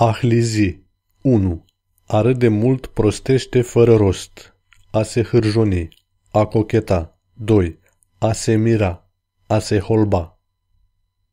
Ahlizi 1. A de mult prostește fără rost. A se hârjoni. A cocheta. 2. A se mira. A se holba.